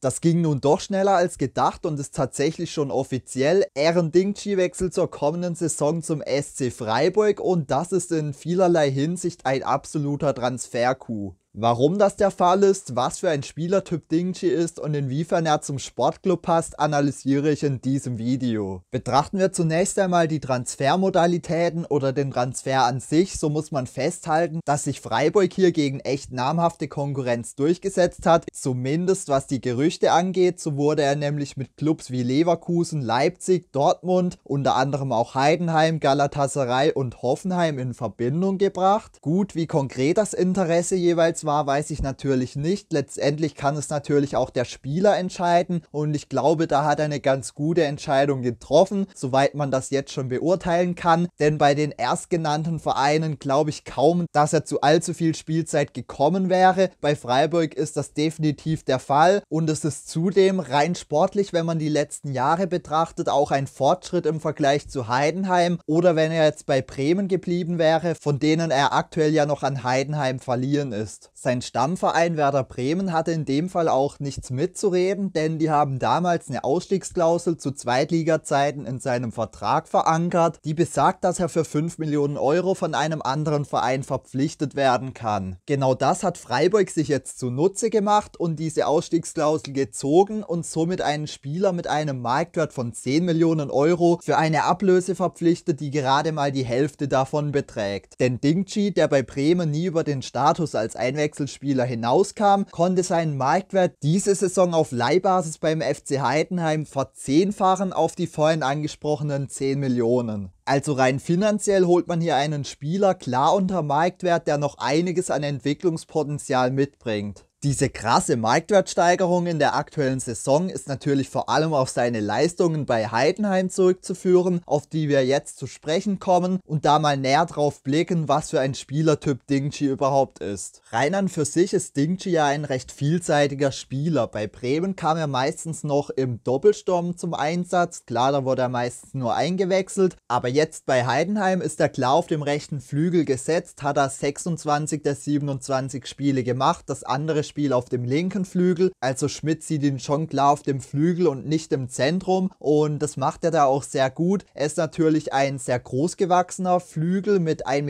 Das ging nun doch schneller als gedacht und ist tatsächlich schon offiziell. Aaron Dingchi wechselt zur kommenden Saison zum SC Freiburg und das ist in vielerlei Hinsicht ein absoluter Transfer-Coup. Warum das der Fall ist, was für ein Spielertyp Dingchi ist und inwiefern er zum Sportclub passt, analysiere ich in diesem Video. Betrachten wir zunächst einmal die Transfermodalitäten oder den Transfer an sich, so muss man festhalten, dass sich Freiburg hier gegen echt namhafte Konkurrenz durchgesetzt hat, zumindest was die Gerüchte angeht, so wurde er nämlich mit Clubs wie Leverkusen, Leipzig, Dortmund, unter anderem auch Heidenheim, Galatasaray und Hoffenheim in Verbindung gebracht. Gut, wie konkret das Interesse jeweils war, war, weiß ich natürlich nicht. Letztendlich kann es natürlich auch der Spieler entscheiden und ich glaube, da hat er eine ganz gute Entscheidung getroffen, soweit man das jetzt schon beurteilen kann. Denn bei den erstgenannten Vereinen glaube ich kaum, dass er zu allzu viel Spielzeit gekommen wäre. Bei Freiburg ist das definitiv der Fall und es ist zudem rein sportlich, wenn man die letzten Jahre betrachtet, auch ein Fortschritt im Vergleich zu Heidenheim oder wenn er jetzt bei Bremen geblieben wäre, von denen er aktuell ja noch an Heidenheim verliehen ist. Sein Stammverein Werder Bremen hatte in dem Fall auch nichts mitzureden, denn die haben damals eine Ausstiegsklausel zu Zweitliga-Zeiten in seinem Vertrag verankert, die besagt, dass er für 5 Millionen Euro von einem anderen Verein verpflichtet werden kann. Genau das hat Freiburg sich jetzt zunutze gemacht und diese Ausstiegsklausel gezogen und somit einen Spieler mit einem Marktwert von 10 Millionen Euro für eine Ablöse verpflichtet, die gerade mal die Hälfte davon beträgt. Denn Dingchi, der bei Bremen nie über den Status als Einwechslung Wechselspieler hinauskam, konnte seinen Marktwert diese Saison auf Leihbasis beim FC Heidenheim verzehnfachen auf die vorhin angesprochenen 10 Millionen. Also rein finanziell holt man hier einen Spieler klar unter Marktwert, der noch einiges an Entwicklungspotenzial mitbringt. Diese krasse Marktwertsteigerung in der aktuellen Saison ist natürlich vor allem auf seine Leistungen bei Heidenheim zurückzuführen, auf die wir jetzt zu sprechen kommen und da mal näher drauf blicken, was für ein Spielertyp Dingchi überhaupt ist. Rein an für sich ist Dingchi ja ein recht vielseitiger Spieler. Bei Bremen kam er meistens noch im Doppelsturm zum Einsatz, klar, da wurde er meistens nur eingewechselt, aber jetzt bei Heidenheim ist er klar auf dem rechten Flügel gesetzt, hat er 26 der 27 Spiele gemacht, das andere Spiel auf dem linken Flügel. Also Schmidt sieht ihn schon klar auf dem Flügel und nicht im Zentrum und das macht er da auch sehr gut. Er ist natürlich ein sehr großgewachsener Flügel mit 1,88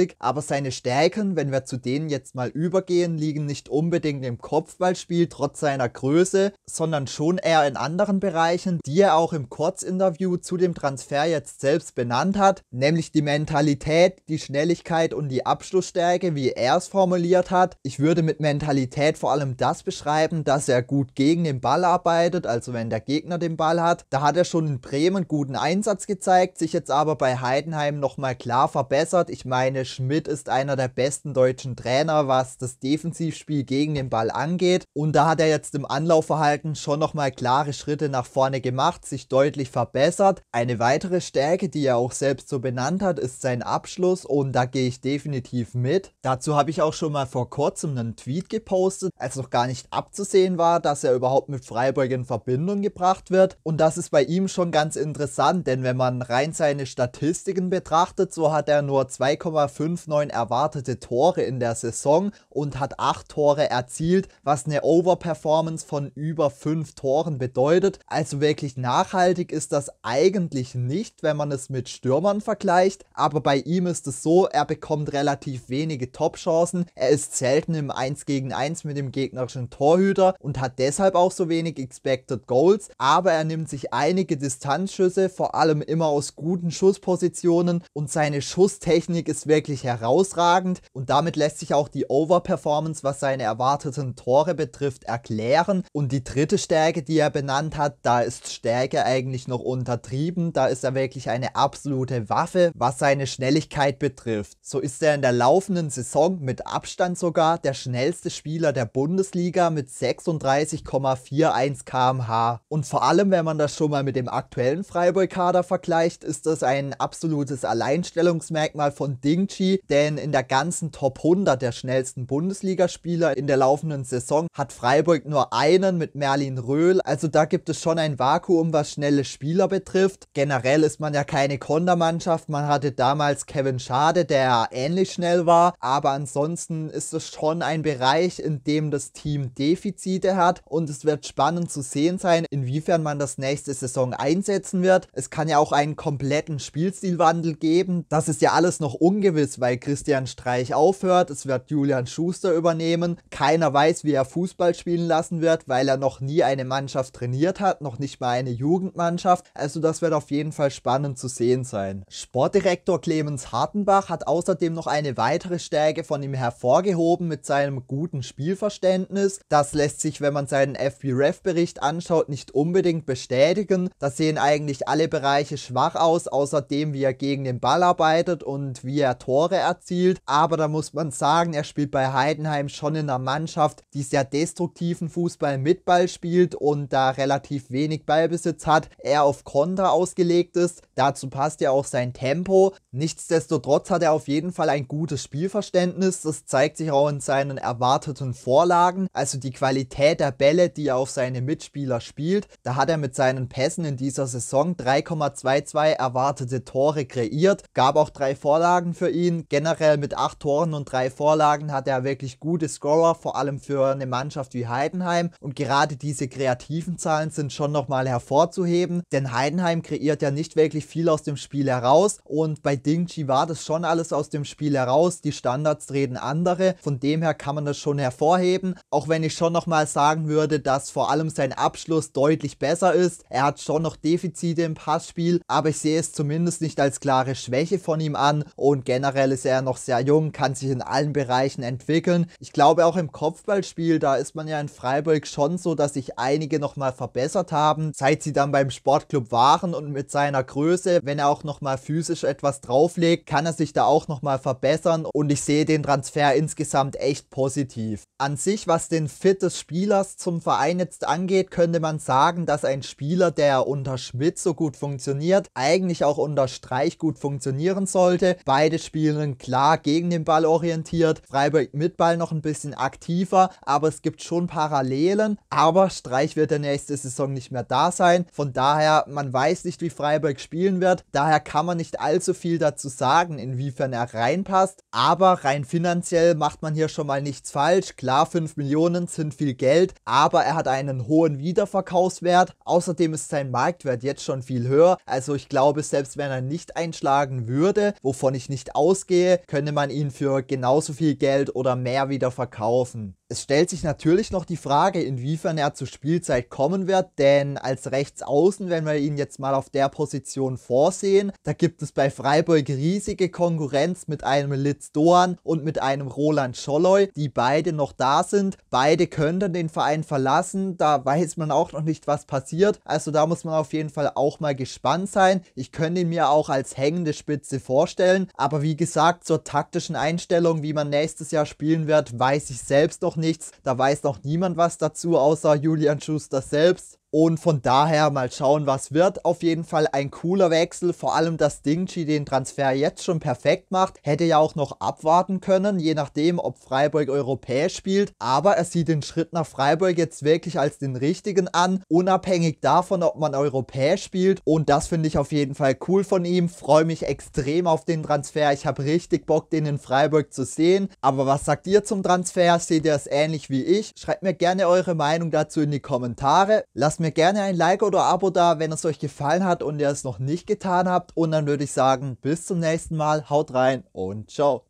Meter, aber seine Stärken, wenn wir zu denen jetzt mal übergehen, liegen nicht unbedingt im Kopfballspiel trotz seiner Größe, sondern schon eher in anderen Bereichen, die er auch im Kurzinterview zu dem Transfer jetzt selbst benannt hat, nämlich die Mentalität, die Schnelligkeit und die Abschlussstärke, wie er es formuliert hat. Ich würde mit Mentalität vor allem das beschreiben, dass er gut gegen den Ball arbeitet, also wenn der Gegner den Ball hat. Da hat er schon in Bremen guten Einsatz gezeigt, sich jetzt aber bei Heidenheim nochmal klar verbessert. Ich meine, Schmidt ist einer der besten deutschen Trainer, was das Defensivspiel gegen den Ball angeht. Und da hat er jetzt im Anlaufverhalten schon nochmal klare Schritte nach vorne gemacht, sich deutlich verbessert. Eine weitere Stärke, die er auch selbst so benannt hat, ist sein Abschluss und da gehe ich definitiv mit. Dazu habe ich auch schon mal vor kurzem einen Tweet Tweet gepostet, als noch gar nicht abzusehen war, dass er überhaupt mit Freiburg in Verbindung gebracht wird. Und das ist bei ihm schon ganz interessant, denn wenn man rein seine Statistiken betrachtet, so hat er nur 2,59 erwartete Tore in der Saison und hat 8 Tore erzielt, was eine Overperformance von über 5 Toren bedeutet. Also wirklich nachhaltig ist das eigentlich nicht, wenn man es mit Stürmern vergleicht, aber bei ihm ist es so, er bekommt relativ wenige Top-Chancen. er ist selten im 1 gegen 1 mit dem gegnerischen Torhüter und hat deshalb auch so wenig Expected Goals, aber er nimmt sich einige Distanzschüsse, vor allem immer aus guten Schusspositionen und seine Schusstechnik ist wirklich herausragend und damit lässt sich auch die Overperformance, was seine erwarteten Tore betrifft, erklären und die dritte Stärke, die er benannt hat, da ist Stärke eigentlich noch untertrieben, da ist er wirklich eine absolute Waffe, was seine Schnelligkeit betrifft. So ist er in der laufenden Saison mit Abstand sogar der schnellste schnellste Spieler der Bundesliga mit 36,41 km/h. Und vor allem, wenn man das schon mal mit dem aktuellen Freiburg-Kader vergleicht, ist das ein absolutes Alleinstellungsmerkmal von Dingchi, denn in der ganzen Top 100 der schnellsten Bundesligaspieler in der laufenden Saison hat Freiburg nur einen mit Merlin Röhl. Also da gibt es schon ein Vakuum, was schnelle Spieler betrifft. Generell ist man ja keine Kontermannschaft. Man hatte damals Kevin Schade, der ähnlich schnell war, aber ansonsten ist es schon ein Bereich, Bereich, in dem das Team Defizite hat und es wird spannend zu sehen sein, inwiefern man das nächste Saison einsetzen wird. Es kann ja auch einen kompletten Spielstilwandel geben. Das ist ja alles noch ungewiss, weil Christian Streich aufhört, es wird Julian Schuster übernehmen. Keiner weiß, wie er Fußball spielen lassen wird, weil er noch nie eine Mannschaft trainiert hat, noch nicht mal eine Jugendmannschaft. Also das wird auf jeden Fall spannend zu sehen sein. Sportdirektor Clemens Hartenbach hat außerdem noch eine weitere Stärke von ihm hervorgehoben mit seinem guten guten Spielverständnis. Das lässt sich, wenn man seinen FBref-Bericht anschaut, nicht unbedingt bestätigen. Da sehen eigentlich alle Bereiche schwach aus, außer dem, wie er gegen den Ball arbeitet und wie er Tore erzielt. Aber da muss man sagen, er spielt bei Heidenheim schon in einer Mannschaft, die sehr destruktiven Fußball mit Ball spielt und da relativ wenig Ballbesitz hat, eher auf Konter ausgelegt ist. Dazu passt ja auch sein Tempo. Nichtsdestotrotz hat er auf jeden Fall ein gutes Spielverständnis. Das zeigt sich auch in seinen Erwartungen erwarteten Vorlagen, also die Qualität der Bälle, die er auf seine Mitspieler spielt. Da hat er mit seinen Pässen in dieser Saison 3,22 erwartete Tore kreiert, gab auch drei Vorlagen für ihn. Generell mit acht Toren und drei Vorlagen hat er wirklich gute Scorer, vor allem für eine Mannschaft wie Heidenheim. Und gerade diese kreativen Zahlen sind schon nochmal hervorzuheben, denn Heidenheim kreiert ja nicht wirklich viel aus dem Spiel heraus und bei Dingchi war das schon alles aus dem Spiel heraus. Die Standards reden andere. Von dem her kann man das schon hervorheben, auch wenn ich schon nochmal sagen würde, dass vor allem sein Abschluss deutlich besser ist. Er hat schon noch Defizite im Passspiel, aber ich sehe es zumindest nicht als klare Schwäche von ihm an und generell ist er noch sehr jung, kann sich in allen Bereichen entwickeln. Ich glaube auch im Kopfballspiel, da ist man ja in Freiburg schon so, dass sich einige nochmal verbessert haben, seit sie dann beim Sportclub waren und mit seiner Größe, wenn er auch nochmal physisch etwas drauflegt, kann er sich da auch nochmal verbessern und ich sehe den Transfer insgesamt echt positiv positiv. An sich, was den Fit des Spielers zum Verein jetzt angeht, könnte man sagen, dass ein Spieler, der unter Schmidt so gut funktioniert, eigentlich auch unter Streich gut funktionieren sollte. Beide spielen klar gegen den Ball orientiert, Freiburg mit Ball noch ein bisschen aktiver, aber es gibt schon Parallelen. Aber Streich wird der nächste Saison nicht mehr da sein. Von daher, man weiß nicht, wie Freiburg spielen wird. Daher kann man nicht allzu viel dazu sagen, inwiefern er reinpasst. Aber rein finanziell macht man hier schon mal nichts nichts falsch. Klar, 5 Millionen sind viel Geld, aber er hat einen hohen Wiederverkaufswert. Außerdem ist sein Marktwert jetzt schon viel höher. Also ich glaube, selbst wenn er nicht einschlagen würde, wovon ich nicht ausgehe, könnte man ihn für genauso viel Geld oder mehr wieder verkaufen. Es stellt sich natürlich noch die Frage, inwiefern er zur Spielzeit kommen wird, denn als Rechtsaußen, wenn wir ihn jetzt mal auf der Position vorsehen, da gibt es bei Freiburg riesige Konkurrenz mit einem Litz Doan und mit einem Roland Scholloy, die beide noch da sind. Beide könnten den Verein verlassen, da weiß man auch noch nicht, was passiert. Also da muss man auf jeden Fall auch mal gespannt sein. Ich könnte ihn mir auch als hängende Spitze vorstellen, aber wie gesagt, zur taktischen Einstellung, wie man nächstes Jahr spielen wird, weiß ich selbst noch noch nichts. Da weiß noch niemand was dazu, außer Julian Schuster selbst. Und von daher mal schauen, was wird. Auf jeden Fall ein cooler Wechsel. Vor allem, dass Dingchi den Transfer jetzt schon perfekt macht. Hätte ja auch noch abwarten können, je nachdem, ob Freiburg europäisch spielt. Aber er sieht den Schritt nach Freiburg jetzt wirklich als den richtigen an. Unabhängig davon, ob man europäisch spielt. Und das finde ich auf jeden Fall cool von ihm. Freue mich extrem auf den Transfer. Ich habe richtig Bock, den in Freiburg zu sehen. Aber was sagt ihr zum Transfer? Seht ihr es ähnlich wie ich? Schreibt mir gerne eure Meinung dazu in die Kommentare. Lasst mir mir gerne ein Like oder Abo da, wenn es euch gefallen hat und ihr es noch nicht getan habt. Und dann würde ich sagen, bis zum nächsten Mal, haut rein und ciao.